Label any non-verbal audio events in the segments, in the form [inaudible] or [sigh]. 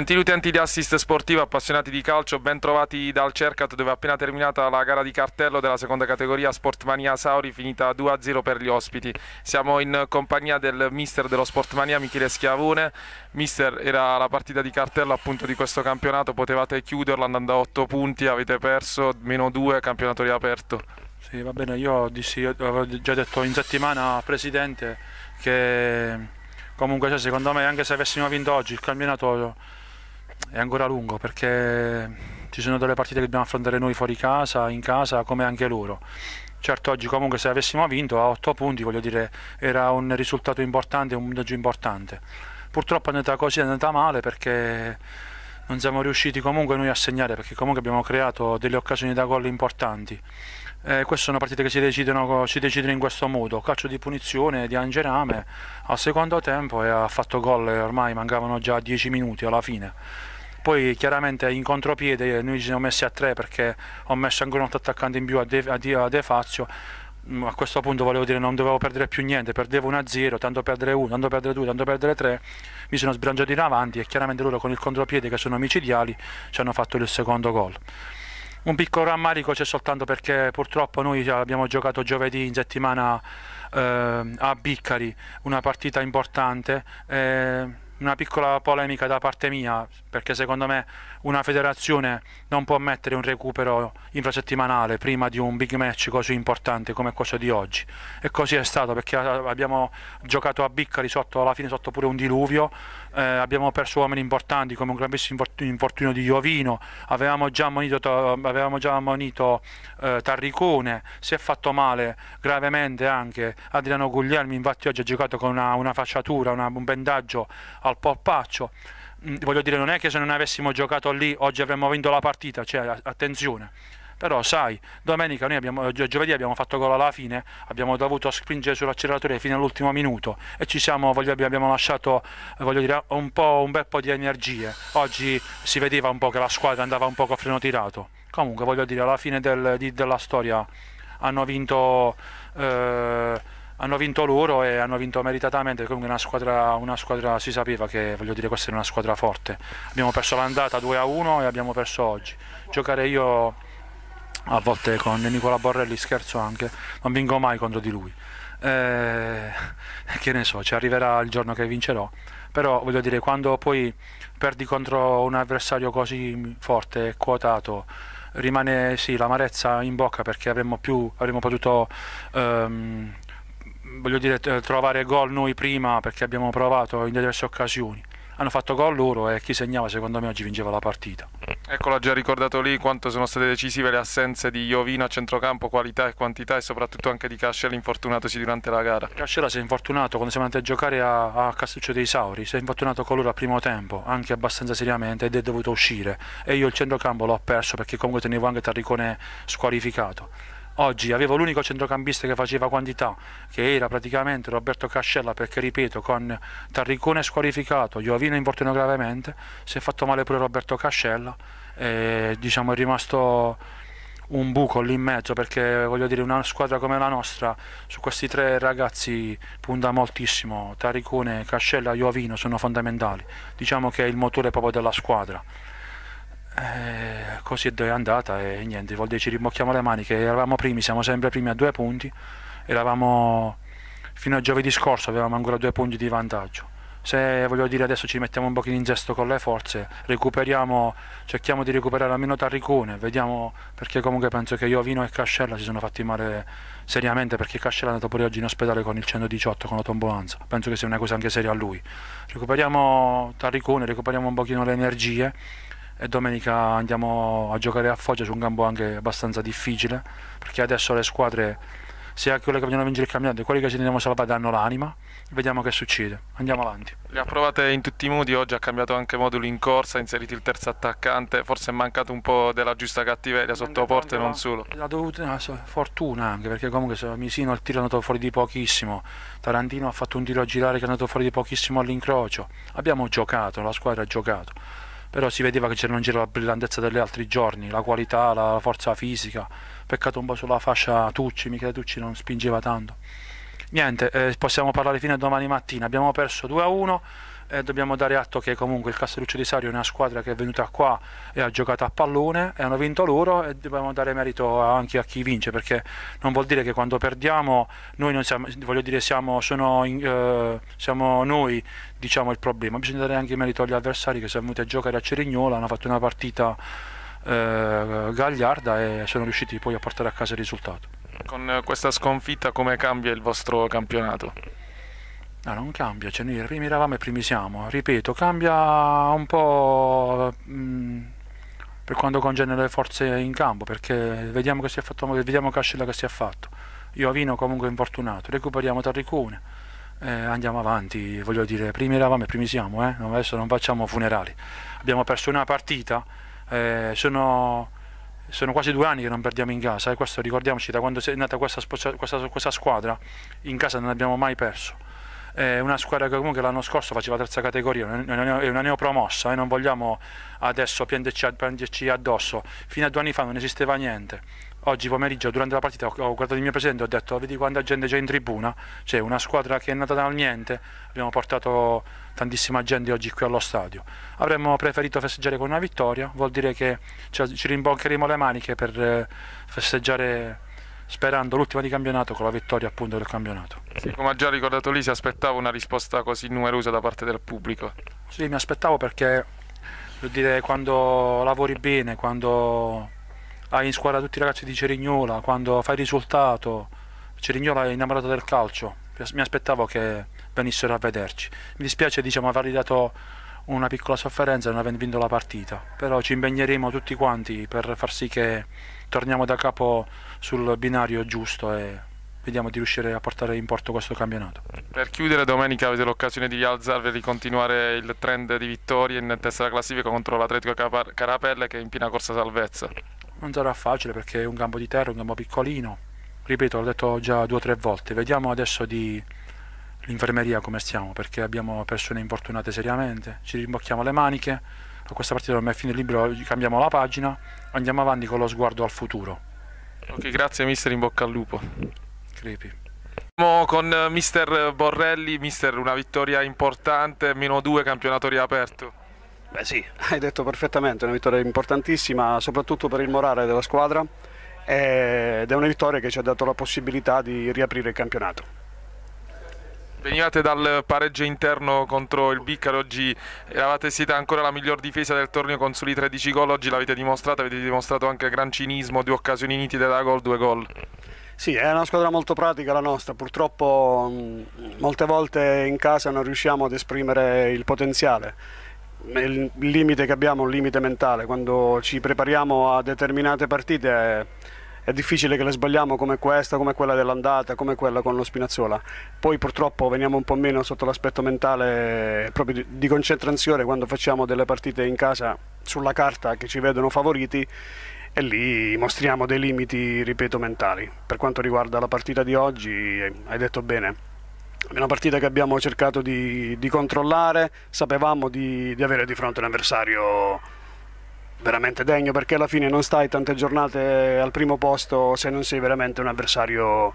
Gentili utenti di Assist Sportiva, appassionati di calcio, ben trovati dal Cercat dove è appena terminata la gara di cartello della seconda categoria Sportmania Sauri finita 2-0 per gli ospiti. Siamo in compagnia del mister dello Sportmania Michele Schiavone. Mister, era la partita di cartello appunto di questo campionato, potevate chiuderla andando a 8 punti, avete perso, meno 2, campionato riaperto. Sì, va bene, io dissi, avevo già detto in settimana Presidente che comunque cioè, secondo me anche se avessimo vinto oggi il campionato è ancora lungo perché ci sono delle partite che dobbiamo affrontare noi fuori casa, in casa, come anche loro. Certo oggi comunque se avessimo vinto a 8 punti, voglio dire, era un risultato importante, un punteggio importante. Purtroppo è andata così, è andata male perché non siamo riusciti comunque noi a segnare, perché comunque abbiamo creato delle occasioni da gol importanti. Eh, queste sono partite che si decidono, si decidono, in questo modo, calcio di punizione di Angerame al secondo tempo e ha fatto gol, ormai mancavano già 10 minuti alla fine poi chiaramente in contropiede noi ci siamo messi a tre perché ho messo ancora un altro attaccante in più a De, a De, Fazio mm, a questo punto volevo dire non dovevo perdere più niente, perdevo 1-0, tanto perdere 1, tanto perdere 2, tanto perdere 3, mi sono sbilanciato in avanti e chiaramente loro con il contropiede che sono micidiali ci hanno fatto il secondo gol. Un piccolo rammarico c'è soltanto perché purtroppo noi abbiamo giocato giovedì in settimana eh, a Biccari, una partita importante. Eh, una piccola polemica da parte mia, perché secondo me una federazione non può mettere un recupero infrasettimanale prima di un big match così importante come questo di oggi. E così è stato perché abbiamo giocato a Biccari sotto, alla fine sotto pure un diluvio eh, abbiamo perso uomini importanti come un grandissimo infortunio di Iovino, avevamo già ammonito, avevamo già ammonito eh, Tarricone, si è fatto male gravemente anche Adriano Guglielmi, infatti oggi ha giocato con una, una facciatura, una, un bendaggio al polpaccio. Mm, voglio dire, non è che se non avessimo giocato lì oggi avremmo vinto la partita, cioè attenzione però sai, domenica noi abbiamo, giovedì abbiamo fatto gol alla fine, abbiamo dovuto spingere sull'acceleratore fino all'ultimo minuto e ci siamo, voglio, abbiamo lasciato voglio dire, un, un bel po' di energie, oggi si vedeva un po' che la squadra andava un po' a freno tirato, comunque voglio dire alla fine del, di, della storia hanno vinto... Eh, hanno vinto loro e hanno vinto meritatamente. Comunque, una squadra, una squadra si sapeva che voglio dire, questa era una squadra forte. Abbiamo perso l'andata 2 a 1 e abbiamo perso oggi. Giocare io a volte con Nicola Borrelli scherzo anche, non vinco mai contro di lui. Eh, che ne so, ci arriverà il giorno che vincerò. Però voglio dire, quando poi perdi contro un avversario così forte e quotato, rimane sì l'amarezza in bocca perché avremmo, più, avremmo potuto ehm, voglio dire, trovare gol noi prima perché abbiamo provato in diverse occasioni. Hanno fatto gol loro e chi segnava secondo me oggi vinceva la partita. Eccola già ricordato lì quanto sono state decisive le assenze di Iovino a centrocampo, qualità e quantità e soprattutto anche di Cascella infortunatosi durante la gara. Cascella si è infortunato quando siamo andati a giocare a, a Castuccio dei Sauri, si è infortunato con loro al primo tempo, anche abbastanza seriamente ed è dovuto uscire e io il centrocampo l'ho perso perché comunque tenevo anche Tarricone squalificato oggi avevo l'unico centrocampista che faceva quantità, che era praticamente Roberto Cascella, perché ripeto, con Tarricone squalificato, Giovino infortunato gravemente, si è fatto male pure Roberto Cascella e, diciamo, è rimasto un buco lì in mezzo perché voglio dire una squadra come la nostra su questi tre ragazzi punta moltissimo Taricone, Cascella, Iovino sono fondamentali diciamo che è il motore proprio della squadra e eh, così è andata e niente vuol dire ci rimbocchiamo le maniche eravamo primi siamo sempre primi a due punti eravamo fino a giovedì scorso avevamo ancora due punti di vantaggio se voglio dire adesso ci mettiamo un pochino in gesto con le forze, recuperiamo, cerchiamo di recuperare almeno Tarricone, vediamo perché comunque penso che Iovino e Cascella si sono fatti male seriamente perché Cascella è andato pure oggi in ospedale con il 118 con la tombolanza, penso che sia una cosa anche seria a lui. Recuperiamo Tarricone, recuperiamo un pochino le energie e domenica andiamo a giocare a Foggia su un campo anche abbastanza difficile perché adesso le squadre se a quelle che vogliono vincere il campionato e quelli che ci a salvare danno l'anima, vediamo che succede. Andiamo avanti. Le ha provate in tutti i modi, oggi ha cambiato anche moduli in corsa, ha inserito il terzo attaccante, forse è mancato un po' della giusta cattiveria sotto porta e non solo. La dovuta fortuna anche, perché comunque Misino il tiro è andato fuori di pochissimo, Tarantino ha fatto un tiro a girare che è andato fuori di pochissimo all'incrocio. Abbiamo giocato, la squadra ha giocato però si vedeva che c'era in giro la brillantezza degli altri giorni, la qualità, la forza fisica, peccato un po' sulla fascia Tucci, Michele Tucci non spingeva tanto. Niente, eh, possiamo parlare fino a domani mattina, abbiamo perso 2 a 1 eh, dobbiamo dare atto che comunque il Castelluccio di Sario è una squadra che è venuta qua e ha giocato a pallone e hanno vinto loro e dobbiamo dare merito anche a chi vince perché non vuol dire che quando perdiamo noi non siamo, voglio dire siamo, sono, eh, siamo noi diciamo il problema, bisogna dare anche merito agli avversari che sono venuti a giocare a Cerignola, hanno fatto una partita eh, gagliarda e sono riusciti poi a portare a casa il risultato. Con questa sconfitta come cambia il vostro campionato? No, non cambia, cioè noi rimiravamo e primi siamo. Ripeto, cambia un po' mm, per quanto congene le forze in campo, perché vediamo che si è fatto, vediamo Cascella che si è fatto. Io Iovino comunque infortunato, recuperiamo Tarricone, eh, andiamo avanti, voglio dire, primi eravamo e primi siamo, eh? adesso non facciamo funerali. Abbiamo perso una partita, eh, sono sono quasi due anni che non perdiamo in casa e eh, questo ricordiamoci da quando è nata questa, questa, questa, squadra in casa non abbiamo mai perso eh, una squadra che comunque l'anno scorso faceva terza categoria, è una neopromossa, e eh, non vogliamo adesso piangerci addosso, fino a due anni fa non esisteva niente. Oggi pomeriggio durante la partita ho guardato il mio presidente e ho detto vedi quanta gente c'è in tribuna, c'è una squadra che è nata dal niente, abbiamo portato tantissima gente oggi qui allo stadio. Avremmo preferito festeggiare con una vittoria, vuol dire che ci rimboccheremo le maniche per eh, festeggiare sperando l'ultima di campionato con la vittoria appunto del campionato. Sì. Come ha già ricordato lì si aspettava una risposta così numerosa da parte del pubblico? Sì, mi aspettavo perché dire, quando lavori bene, quando hai in squadra tutti i ragazzi di Cerignola, quando fai risultato, Cerignola è innamorato del calcio, mi aspettavo che venissero a vederci. Mi dispiace diciamo, avergli dato una piccola sofferenza non avendo vinto la partita, però ci impegneremo tutti quanti per far sì che torniamo da capo sul binario giusto e vediamo di riuscire a portare in porto questo campionato. Per chiudere domenica avete l'occasione di rialzarvi e di continuare il trend di vittorie in testa della classifica contro l'Atletico Carapelle che è in piena corsa salvezza. Non sarà facile perché è un campo di terra, un campo piccolino, ripeto l'ho detto già due o tre volte, vediamo adesso di l'infermeria come stiamo perché abbiamo persone infortunate seriamente, ci rimbocchiamo le maniche per questa partita ormai è fine il libro, cambiamo la pagina, andiamo avanti con lo sguardo al futuro. Ok, grazie mister, in bocca al lupo. Creepy. Siamo con eh, mister Borrelli, mister una vittoria importante, meno due, campionato riaperto. Beh sì, hai detto perfettamente, una vittoria importantissima soprattutto per il morale della squadra eh, ed è una vittoria che ci ha dato la possibilità di riaprire il campionato. Venivate dal pareggio interno contro il Biccaro, oggi eravate stata ancora la miglior difesa del torneo con soli 13 gol, oggi l'avete dimostrato, avete dimostrato anche gran cinismo, due occasioni nitide da gol, due gol. Sì, è una squadra molto pratica la nostra, purtroppo mm, molte volte in casa non riusciamo ad esprimere il potenziale. Il limite che abbiamo è un limite mentale, quando ci prepariamo a determinate partite è difficile che le sbagliamo come questa, come quella dell'andata, come quella con lo Spinazzola. Poi purtroppo veniamo un po' meno sotto l'aspetto mentale proprio di concentrazione quando facciamo delle partite in casa sulla carta che ci vedono favoriti e lì mostriamo dei limiti, ripeto, mentali. Per quanto riguarda la partita di oggi, eh, hai detto bene. È una partita che abbiamo cercato di, di controllare, sapevamo di, di avere di fronte un avversario veramente degno perché alla fine non stai tante giornate al primo posto se non sei veramente un avversario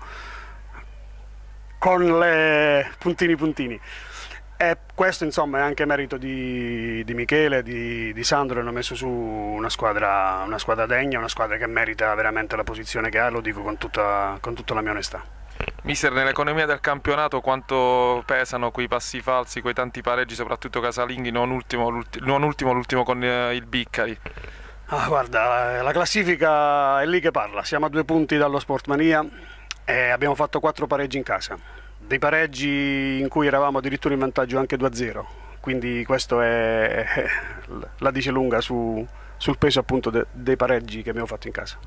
con le puntini puntini. E questo insomma è anche merito di, di Michele, di, di, Sandro, hanno messo su una squadra, una squadra, degna, una squadra che merita veramente la posizione che ha, lo dico con tutta, con tutta la mia onestà. Mister, nell'economia del campionato quanto pesano quei passi falsi, quei tanti pareggi, soprattutto casalinghi, non ultimo, l'ultimo con eh, il Biccari? Ah, guarda, eh, la classifica è lì che parla, siamo a due punti dallo Sportmania e abbiamo fatto quattro pareggi in casa, dei pareggi in cui eravamo addirittura in vantaggio anche 2-0, quindi questo è, eh, la dice lunga su, sul peso appunto de, dei pareggi che abbiamo fatto in casa.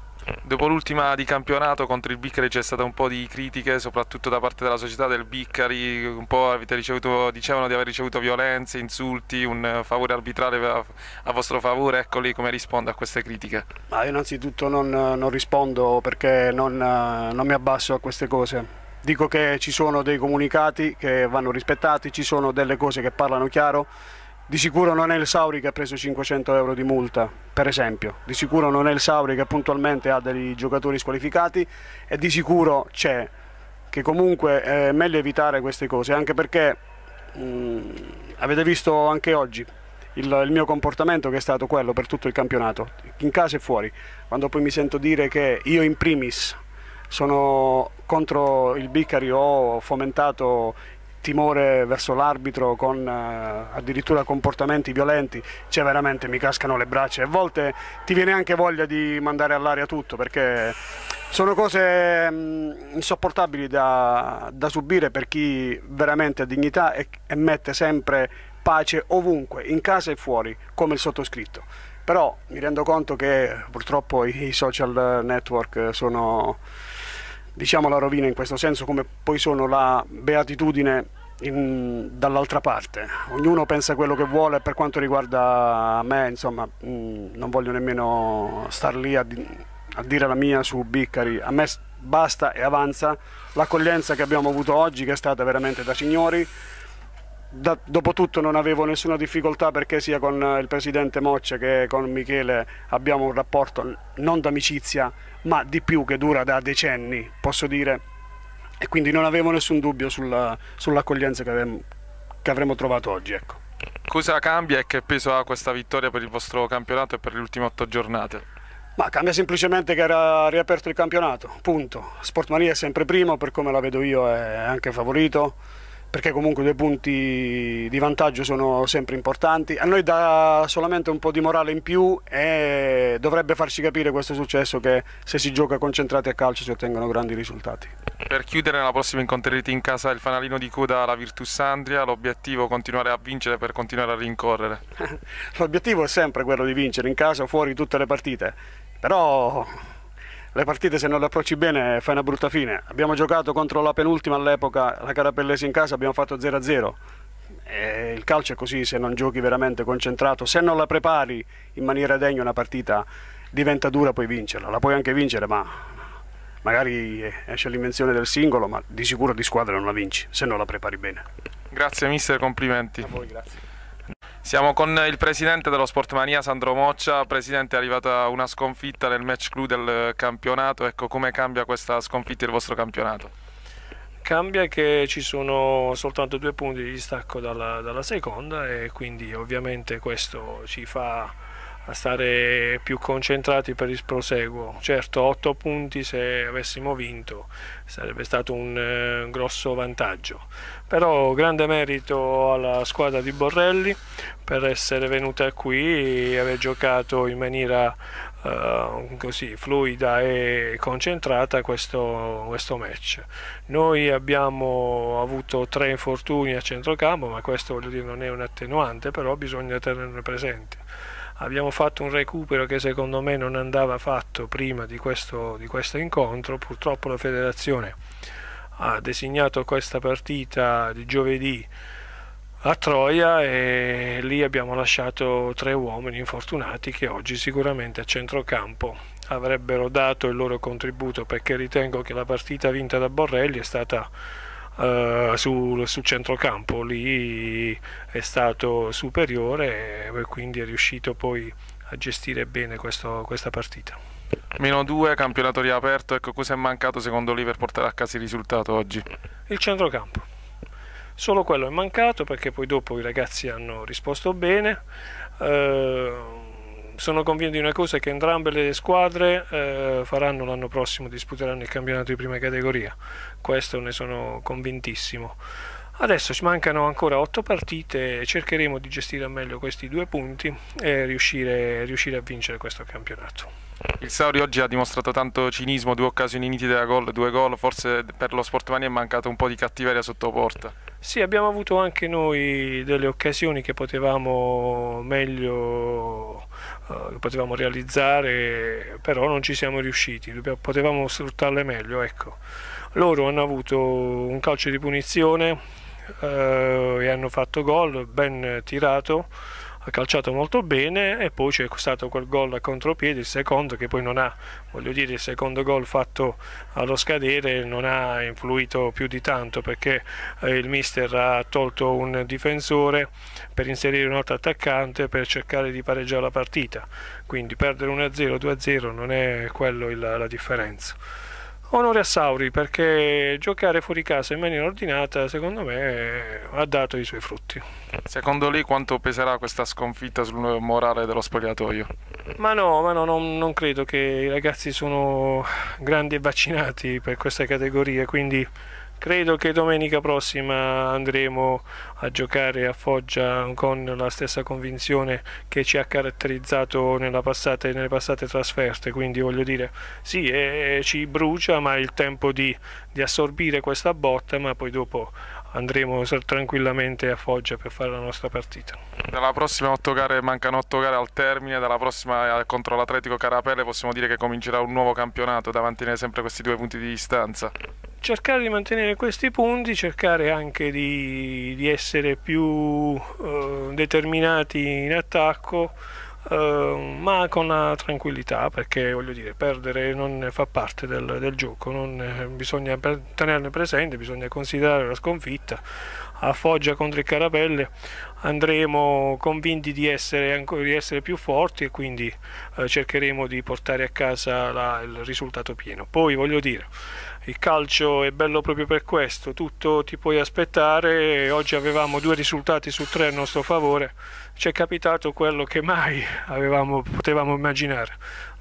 Dopo l'ultima di campionato contro il Biccari c'è stata un po' di critiche, soprattutto da parte della società del Biccari, un po' ricevuto, dicevano di aver ricevuto violenze, insulti, un favore arbitrale a, a vostro favore, ecco lì come risponde a queste critiche. Ma io innanzitutto non, non rispondo perché non, non mi abbasso a queste cose. Dico che ci sono dei comunicati che vanno rispettati, ci sono delle cose che parlano chiaro di sicuro non è il Sauri che ha preso 500 euro di multa, per esempio. Di sicuro non è il Sauri che puntualmente ha dei giocatori squalificati e di sicuro c'è che comunque è meglio evitare queste cose, anche perché mh, mm, avete visto anche oggi il, il, mio comportamento che è stato quello per tutto il campionato, in casa e fuori, quando poi mi sento dire che io in primis sono contro il Bicari ho fomentato timore verso l'arbitro con eh, addirittura comportamenti violenti, cioè veramente mi cascano le braccia e a volte ti viene anche voglia di mandare all'aria tutto perché sono cose mh, mm, insopportabili da, da, subire per chi veramente ha dignità e, e mette sempre pace ovunque, in casa e fuori, come il sottoscritto. Però mi rendo conto che purtroppo i social network sono diciamo la rovina in questo senso come poi sono la beatitudine dall'altra parte. Ognuno pensa quello che vuole per quanto riguarda me, insomma, mh, mm, non voglio nemmeno star lì a, di a, dire la mia su Biccari. A me basta e avanza l'accoglienza che abbiamo avuto oggi, che è stata veramente da signori da, dopotutto non avevo nessuna difficoltà perché sia con eh, il presidente Mocce che con Michele abbiamo un rapporto non d'amicizia ma di più che dura da decenni posso dire e quindi non avevo nessun dubbio sull'accoglienza che, avremmo, che avremmo trovato oggi ecco. Cosa cambia e che peso ha questa vittoria per il vostro campionato e per le ultime otto giornate? Ma cambia semplicemente che era riaperto il campionato, punto. Sportmania è sempre primo, per come la vedo io è anche favorito perché comunque due punti di vantaggio sono sempre importanti. A noi dà solamente un po' di morale in più e dovrebbe farci capire questo successo che se si gioca concentrati a calcio si ottengono grandi risultati. Per chiudere nella prossima incontrerete in casa il fanalino di coda alla Virtus Sandria, l'obiettivo è continuare a vincere per continuare a rincorrere. [laughs] l'obiettivo è sempre quello di vincere in casa, fuori tutte le partite, però le partite se non le approcci bene fai una brutta fine. Abbiamo giocato contro la penultima all'epoca, la Carapellese in casa, abbiamo fatto 0-0. il calcio è così, se non giochi veramente concentrato, se non la prepari in maniera degna una partita diventa dura puoi vincerla, la puoi anche vincere ma magari esce l'invenzione del singolo ma di sicuro di squadra non la vinci se non la prepari bene. Grazie mister, complimenti. A voi grazie. Siamo con il presidente dello Sportmania, Sandro Moccia. Presidente, è arrivata una sconfitta nel match clou del campionato. Ecco, come cambia questa sconfitta il vostro campionato? Cambia che ci sono soltanto due punti di distacco dalla, dalla seconda e quindi ovviamente questo ci fa a stare più concentrati per il proseguo. Certo, 8 punti se avessimo vinto sarebbe stato un eh, grosso vantaggio, però grande merito alla squadra di Borrelli per essere venuta qui e aver giocato in maniera eh, così fluida e concentrata questo, questo match. Noi abbiamo avuto tre infortuni a centrocampo, ma questo voglio dire non è un attenuante, però bisogna tenerne presente abbiamo fatto un recupero che secondo me non andava fatto prima di questo, di questo incontro, purtroppo la federazione ha designato questa partita di giovedì a Troia e lì abbiamo lasciato tre uomini infortunati che oggi sicuramente a centrocampo avrebbero dato il loro contributo perché ritengo che la partita vinta da Borrelli è stata eh, sul, sul centrocampo, lì è stato superiore e quindi è riuscito poi a gestire bene questo, questa partita. Meno 2, campionato riaperto, ecco cosa è mancato secondo lei per portare a casa il risultato oggi? Il centrocampo. Solo quello è mancato perché poi dopo i ragazzi hanno risposto bene. Eh, sono convinto di una cosa che entrambe le squadre eh, faranno l'anno prossimo, disputeranno il campionato di prima categoria, questo ne sono convintissimo. Adesso ci mancano ancora otto partite, cercheremo di gestire al meglio questi due punti e riuscire, riuscire a vincere questo campionato. Il Sauri oggi ha dimostrato tanto cinismo, due occasioni nitide da gol, due gol, forse per lo Sportmani è mancato un po' di cattiveria sotto porta. Sì, abbiamo avuto anche noi delle occasioni che potevamo meglio che eh, potevamo realizzare, però non ci siamo riusciti, dobbiamo, potevamo sfruttarle meglio. Ecco. Loro hanno avuto un calcio di punizione eh, e hanno fatto gol ben tirato ha calciato molto bene e poi c'è stato quel gol a contropiede, il secondo che poi non ha, voglio dire, il secondo gol fatto allo scadere non ha influito più di tanto perché eh, il mister ha tolto un difensore per inserire un altro attaccante per cercare di pareggiare la partita, quindi perdere 1-0, 2-0 non è quello la differenza. Onore a Sauri perché giocare fuori casa in maniera ordinata secondo me ha dato i suoi frutti. Secondo lei quanto peserà questa sconfitta sul morale dello spogliatoio? Ma no, ma no non, non, credo che i ragazzi sono grandi e vaccinati per queste categorie, quindi credo che domenica prossima andremo a giocare a Foggia con la stessa convinzione che ci ha caratterizzato passata, nelle passate trasferte, quindi voglio dire sì, eh, ci brucia ma è il tempo di, di assorbire questa botta, ma poi dopo andremo tranquillamente a Foggia per fare la nostra partita. Dalla prossima 8 gare, mancano 8 gare al termine, dalla prossima eh, contro l'Atletico Carapelle possiamo dire che comincerà un nuovo campionato da mantenere sempre questi due punti di distanza. Cercare di mantenere questi punti, cercare anche di, di essere più eh, determinati in attacco. Ehm, ma con una tranquillità perché voglio dire perdere non fa parte del, del gioco non, eh, bisogna per, tenerne presente bisogna considerare la sconfitta a Foggia contro il Carapelle andremo convinti di essere, di essere più forti e quindi eh, cercheremo di portare a casa la, il risultato pieno poi voglio dire il calcio è bello proprio per questo tutto ti puoi aspettare oggi avevamo due risultati su tre a nostro favore ci è capitato quello che mai avevamo, potevamo immaginare,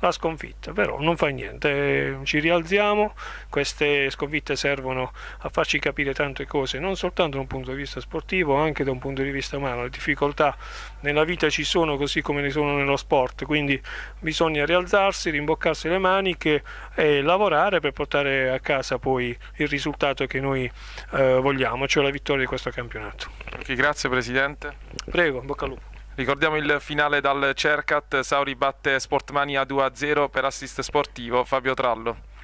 la sconfitta, però non fa niente, eh, ci rialziamo, queste sconfitte servono a farci capire tante cose, non soltanto da un punto di vista sportivo, anche da un punto di vista umano, le difficoltà nella vita ci sono così come ne sono nello sport, quindi bisogna rialzarsi, rimboccarsi le maniche e lavorare per portare a casa poi il risultato che noi eh, vogliamo, cioè la vittoria di questo campionato. Okay, grazie Presidente. Prego, bocca al lupo. Ricordiamo il finale dal Cercat, Sauri batte Sportmania 2-0 per assist sportivo Fabio Trallo.